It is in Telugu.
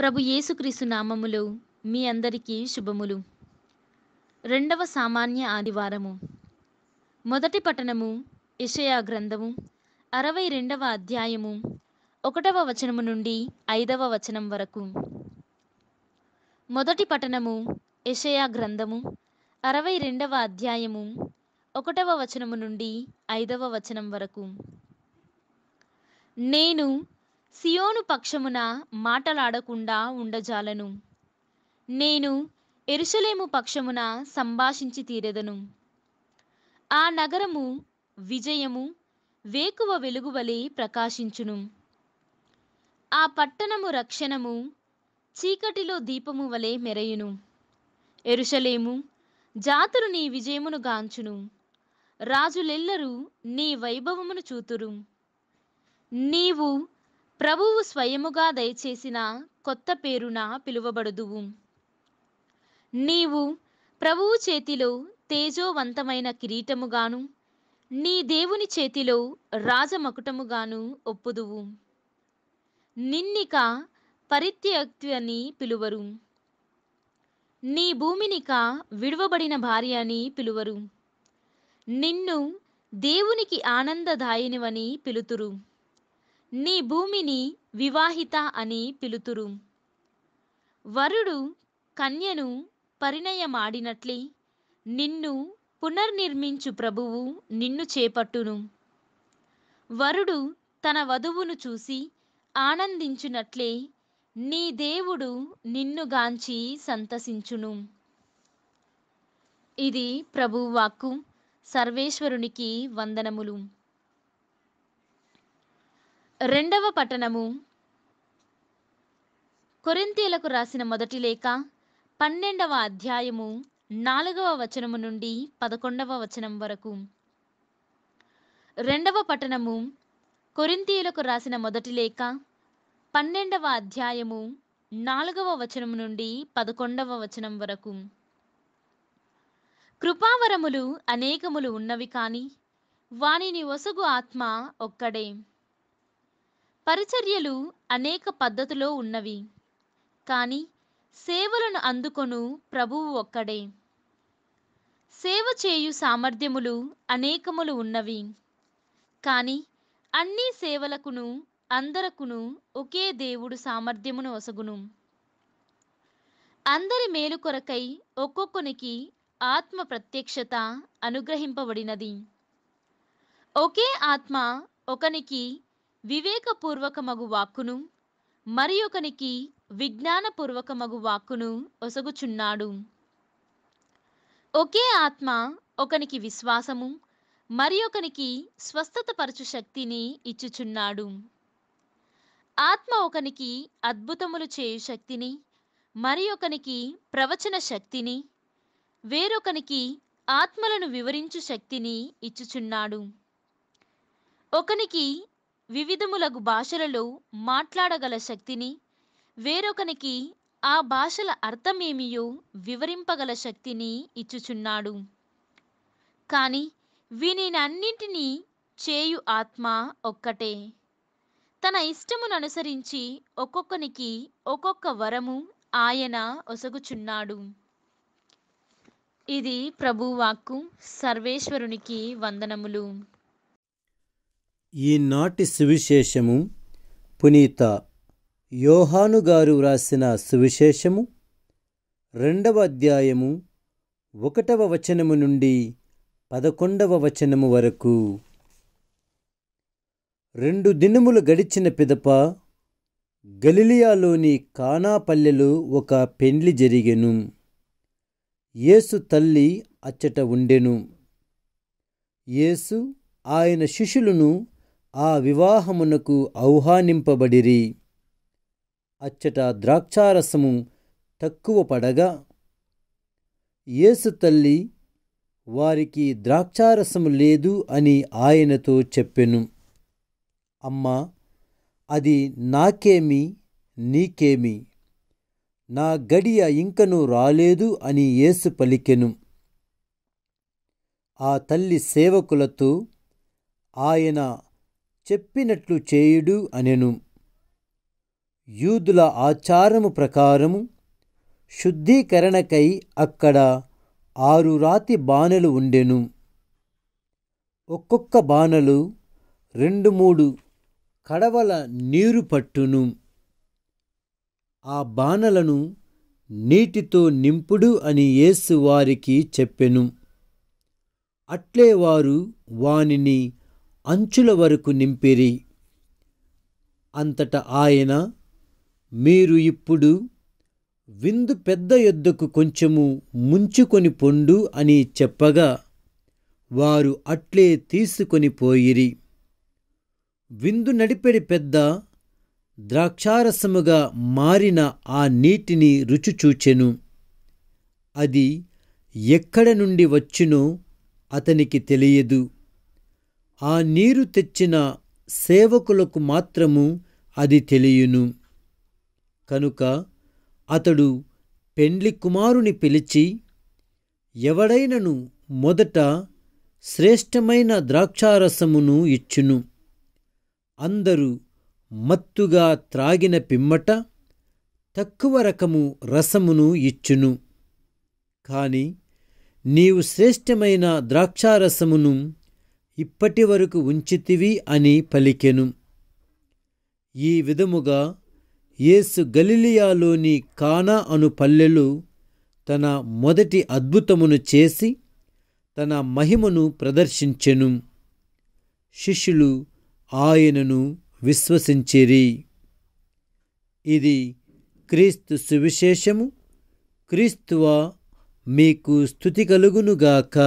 ప్రభు యేసుక్రీసు నామములు మీ అందరికీ శుభములు రెండవ సామాన్య ఆదివారము మొదటి పట్టణము ఇషయా గ్రంథము అరవై రెండవ అధ్యాయము ఒకటవ వచనము నుండి ఐదవ వచనం వరకు మొదటి పట్టణము ఇషయా గ్రంథము అరవై రెండవ అధ్యాయము ఒకటవ వచనము నుండి ఐదవ వచనం వరకు నేను సియోను పక్షమున మాటలాడకుండా ఉండజాలను నేను ఎరుసలేము పక్షమున సంభాషించి తీరెదను ఆ నగరము విజయము వేకువ వెలుగువలే ప్రకాశించును ఆ పట్టణము రక్షణము చీకటిలో దీపము వలె మెరయును ఎరుషలేము జాతులు నీ విజయమును గాంచును రాజులెల్లరూ నీ వైభవమును చూతురు నీవు ప్రభువు స్వయముగా దయచేసిన కొత్త పేరున పిలువబడుదువు నీవు ప్రభువు చేతిలో తేజోవంతమైన కిరీటముగాను నీ దేవుని చేతిలో రాజమకుటముగాను ఒప్పుదువు నిన్నిక పరిత్యక్తి అని పిలువరు నీ భూమినిక విడువబడిన భార్య అని పిలువరు నిన్ను దేవునికి ఆనందదాయనివని పిలుతురు నీ భూమిని వివాహిత అని పిలుతురు వరుడు కన్యను పరిణయమాడినట్లే నిన్ను పునర్నిర్మించు ప్రభువు నిన్ను చేపట్టును వరుడు తన వధువును చూసి ఆనందించునట్లే నీ దేవుడు నిన్నుగాంచి సంతసించును ఇది ప్రభువాక్కు సర్వేశ్వరునికి వందనములు రెండవ పట్టణము కొరింతీలకు రాసిన మొదటి లేఖ పన్నెండవ అధ్యాయము నాలుగవ వచనము నుండి పదకొండవ వచనం వరకు రెండవ పట్టణము కొరింతీయులకు రాసిన మొదటి లేఖ పన్నెండవ అధ్యాయము నాలుగవ వచనం నుండి పదకొండవ వచనం వరకు కృపావరములు అనేకములు ఉన్నవి కాని వానిని ఒసగు ఆత్మ ఒక్కడే పరిచర్యలు అనేక పద్ధతిలో ఉన్నవి కానీ సేవలను అందుకొను ప్రభువు ఒక్కడే సేవ చేయు సామర్థ్యములు అనేకములు ఉన్నవి కానీ అన్ని సేవలకును అందరకును ఒకే దేవుడు సామర్థ్యమును ఒసగును అందరి మేలు కొరకై ఒక్కొక్కనికి ఆత్మ ప్రత్యక్షత అనుగ్రహింపబడినది ఒకే ఆత్మ ఒకనికి వివేకపూర్వకమగు వాక్కును మరి ఒకనికి విజ్ఞానపూర్వకమగు వాక్కును ఒసగుచున్నాడు ఒకే ఆత్మ ఒకనికి విశ్వాసము మరి ఒకనికి స్వస్థతపరచు శక్తిని ఇచ్చుచున్నాడు ఆత్మ ఒకనికి అద్భుతములు చేయు శక్తిని మరి ఒకనికి ప్రవచన శక్తిని వేరొకనికి ఆత్మలను వివరించు శక్తిని ఇచ్చుచున్నాడు ఒకనికి వివిధములగు భాషలలో మాట్లాడగల శక్తిని వేరొకనికి ఆ భాషల అర్థమేమియో వివరింపగల శక్తిని ఇచ్చుచున్నాడు కానీ వీనినన్నింటినీ చేయు ఆత్మ ఒక్కటే తన ఇష్టమును అనుసరించి ఒక్కొక్కనికి ఒక్కొక్క వరము ఆయన ఒసగుచున్నాడు ఇది ప్రభువాక్కు సర్వేశ్వరునికి వందనములు ఈనాటి సువిశేషము పునీత యోహాను గారు వ్రాసిన సువిశేషము రెండవ అధ్యాయము ఒకటవ వచనము నుండి పదకొండవ వచనము వరకు రెండు దినములు గడిచిన పిదప గలిలియాలోని కానాపల్లెలో ఒక పెండ్లి జరిగెను యేసు తల్లి అచ్చట ఉండెను యేసు ఆయన శిష్యులను ఆ వివాహమునకు ఆహ్వానింపబడిరి అచ్చట ద్రాక్షారసము తక్కువ పడగా యేసు తల్లి వారికి ద్రాక్షారసము లేదు అని ఆయనతో చెప్పెను అమ్మా అది నాకేమి నీకేమి నా గడియ ఇంకను రాలేదు అని యేసు పలికెను ఆ తల్లి సేవకులతో ఆయన చెప్పినట్లు చేయుడు అనెను యూదుల ఆచారము ప్రకారము శుద్ధీకరణకై అక్కడ ఆరు రాతి బాణలు ఉండెను ఒక్కొక్క బాణలు రెండు మూడు కడవల నీరు పట్టును ఆ బాణలను నీటితో నింపుడు అని యేసు వారికి చెప్పెను అట్లే వారు వానిని అంచుల వరకు నింపిరి అంతట ఆయన మీరు ఇప్పుడు విందు పెద్ద యొద్దకు కొంచెము ముంచుకొని పొండు అని చెప్పగా వారు అట్లే తీసుకొని పోయిరి విందు నడిపెడి పెద్ద ద్రాక్షారసముగా మారిన ఆ నీటిని రుచిచూచెను అది ఎక్కడ నుండి వచ్చినో అతనికి తెలియదు ఆ నీరు తెచ్చిన సేవకులకు మాత్రము అది తెలియను కనుక అతడు పెండ్లి కుమారుని పిలిచి ఎవడైనను మొదట శ్రేష్టమైన ద్రాక్షారసమును ఇచ్చును అందరూ మత్తుగా త్రాగిన పిమ్మట తక్కువ రకము రసమును ఇచ్చును కాని నీవు శ్రేష్టమైన ద్రాక్షారసమును ఇప్పటి వరకు ఉంచితివి అని పలికెను ఈ విధముగా యేసు గలిలియాలోని కానా అను పల్లెలు తన మొదటి అద్భుతమును చేసి తన మహిమను ప్రదర్శించెను శిష్యులు ఆయనను విశ్వసించిరి ఇది క్రీస్తు సువిశేషము క్రీస్తువా మీకు స్థుతి కలుగునుగాక